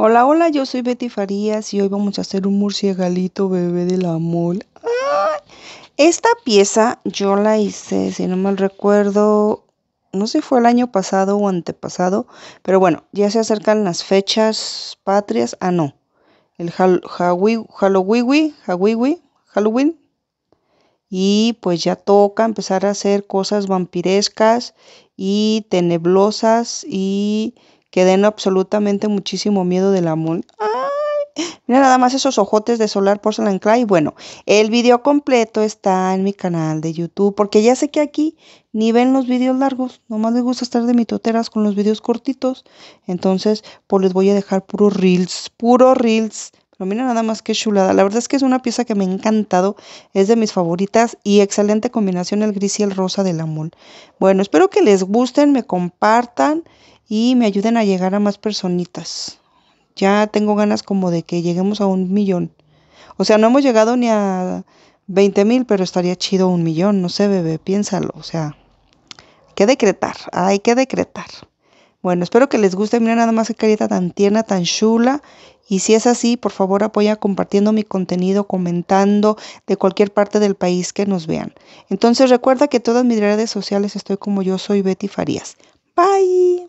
Hola, hola, yo soy Betty Farías y hoy vamos a hacer un murciagalito bebé de la ¡Ay! Esta pieza yo la hice, si no mal recuerdo, no sé si fue el año pasado o antepasado, pero bueno, ya se acercan las fechas patrias. Ah, no, el Halloween, Halloween, Halloween. Y pues ya toca empezar a hacer cosas vampirescas y tenebrosas y que den absolutamente muchísimo miedo del amor. ¡Ay! Mira nada más esos ojotes de Solar Porcelain Clay. Bueno, el video completo está en mi canal de YouTube, porque ya sé que aquí ni ven los videos largos, nomás les gusta estar de mitoteras con los videos cortitos. Entonces, pues les voy a dejar puros reels, puro reels no, mira nada más que chulada. La verdad es que es una pieza que me ha encantado. Es de mis favoritas y excelente combinación el gris y el rosa del amor. Bueno, espero que les gusten, me compartan y me ayuden a llegar a más personitas. Ya tengo ganas como de que lleguemos a un millón. O sea, no hemos llegado ni a 20 mil, pero estaría chido un millón. No sé, bebé, piénsalo. O sea, hay que decretar, hay que decretar. Bueno, espero que les guste. Mira nada más qué carita tan tierna, tan chula. Y si es así, por favor apoya compartiendo mi contenido, comentando de cualquier parte del país que nos vean. Entonces recuerda que todas mis redes sociales estoy como yo soy Betty Farías. Bye.